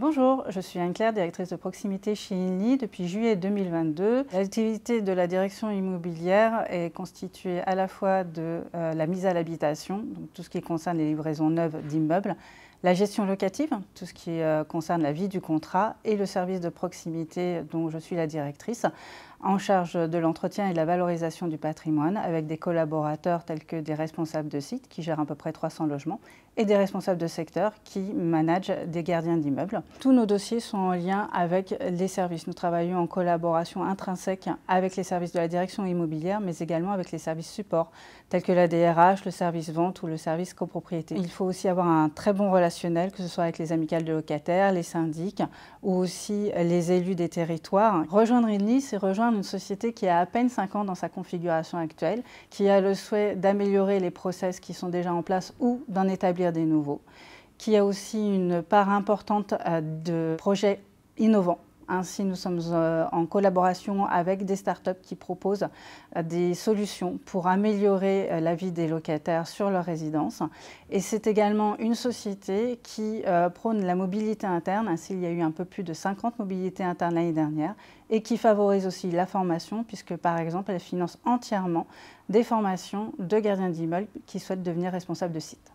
Bonjour, je suis Anne-Claire, directrice de proximité chez INLI depuis juillet 2022. L'activité de la direction immobilière est constituée à la fois de euh, la mise à l'habitation, donc tout ce qui concerne les livraisons neuves d'immeubles, la gestion locative, tout ce qui euh, concerne la vie du contrat, et le service de proximité dont je suis la directrice, en charge de l'entretien et de la valorisation du patrimoine, avec des collaborateurs tels que des responsables de site qui gèrent à peu près 300 logements, et des responsables de secteur qui managent des gardiens d'immeubles. Tous nos dossiers sont en lien avec les services. Nous travaillons en collaboration intrinsèque avec les services de la direction immobilière, mais également avec les services supports, tels que la DRH, le service vente ou le service copropriété. Il faut aussi avoir un très bon relationnel, que ce soit avec les amicales de locataires, les syndics ou aussi les élus des territoires. Rejoindre INLI, c'est rejoindre une société qui a à peine 5 ans dans sa configuration actuelle, qui a le souhait d'améliorer les process qui sont déjà en place ou d'en établir des nouveaux qui a aussi une part importante euh, de projets innovants. Ainsi, nous sommes euh, en collaboration avec des startups qui proposent euh, des solutions pour améliorer la vie des locataires sur leur résidence. Et c'est également une société qui prône la mobilité interne. Ainsi, il y a eu un peu plus de 50 mobilités internes l'année dernière et qui favorise aussi la formation, puisque par exemple, elle finance entièrement des formations de gardiens d'immeubles qui souhaitent devenir responsables de sites.